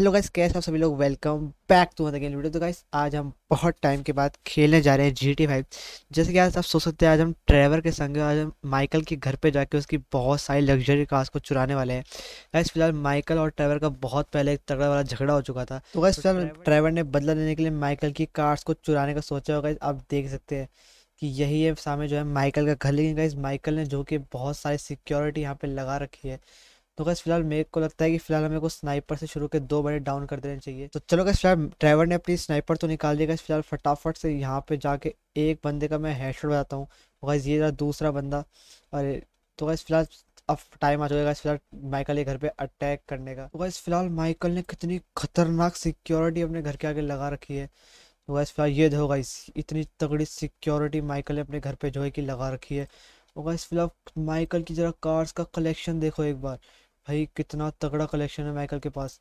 hello guys कैसे आप सभी लोग welcome back to again video तो गाइस आज हम बहुत टाइम के बाद खेलने जा रहे हैं जी टी फाइव जैसे कि आज आप सोच सकते हैं आज हम ट्रेवर के संग आज हम माइकल के घर पे जाके उसकी बहुत सारी लग्जरी कार्स को चुराने वाले हैं गाइस फिलहाल माइकल और ट्रेवर का बहुत पहले एक तगड़ा वाला झगड़ा हो चुका था तो गाइस तो फिलहाल ट्रेवर ने बदला लेने के लिए माइकल की कार्स को चुराने का सोचा होगा आप देख सकते हैं कि यही है सामने जो है माइकल का घर लेकिन गाइस माइकल ने जो कि बहुत सारी सिक्योरिटी यहाँ पर लगा रखी है तो कैसे फिलहाल मेरे को लगता है कि फिलहाल हमें को स्नाइपर से शुरू के दो बड़े डाउन कर देने चाहिए तो चलो कैसे फिलहाल ड्राइवर ने अपनी स्नाइपर तो निकाल दिया कैसे फिलहाल फटाफट से यहाँ पे जाके एक बंदे का मैं हेडशॉट बताता हूँ गैस तो ये रहा दूसरा बंदा अरे तो कैसे फिलहाल अब टाइम आ जाएगा इस फिलहाल माइकल के घर पे अटैक करने का तो फिलहाल माइकल ने कितनी खतरनाक सिक्योरिटी अपने घर के आगे लगा रखी है तो फिलहाल ये देखो गाइस इतनी तगड़ी सिक्योरिटी माइकल ने अपने घर पे जो है कि लगा रखी है तो फिलहाल माइकल की जरा कार्स का कलेक्शन देखो एक बार भाई कितना तगड़ा कलेक्शन है माइकल के पास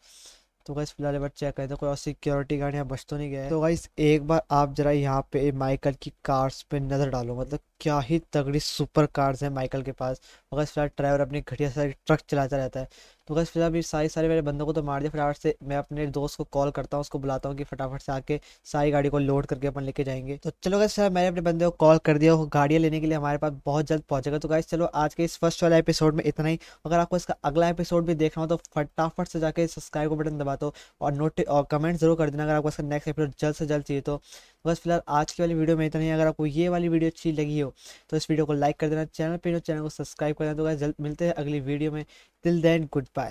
तो गाइस फिलहाल एक बार चेक करते कोई और सिक्योरिटी गार्ड यहाँ बच तो नहीं गया है तो गाइस एक बार आप जरा यहाँ पे माइकल की कार्स पे नज़र डालो मतलब क्या ही तगड़ी सुपर कार्स है माइकल के पास और तो गाइस फिलहाल ड्राइवर अपनी घटिया से ट्रक चलाता रहता है तो बस फिर अभी सारी सारे मेरे बंदों को तो मार दिया फटाफट से मैं अपने दोस्त को कॉल करता हूँ उसको बुलाता हूँ कि फटाफट से आके सारी गाड़ी को लोड करके अपन लेके जाएंगे तो चलो गैस मैंने अपने बंदे को कॉल कर दिया गाड़ियाँ लेने के लिए हमारे पास बहुत जल्द पहुँचेगा तो गैस चलो आज के इस फर्स्ट वाला एपिसोड में इतना ही अगर आपको इसका अगला एपिसोड भी देखना हो तो फटाफट से जाके सब्सक्राइब का बटन दबा दो और नोट और कमेंट जरूर कर देना अगर आपको इसका नेक्स्ट एपिसोड जल्द से जल्द चाहिए तो बस फिलहाल आज की वाली वीडियो में इतना ही अगर आपको ये वाली वीडियो अच्छी लगी हो तो इस वीडियो को लाइक कर देना चैनल पर चैनल को सब्सक्राइब कर देना तो जल्द मिलते हैं अगली वीडियो में टिल देन गुड बाय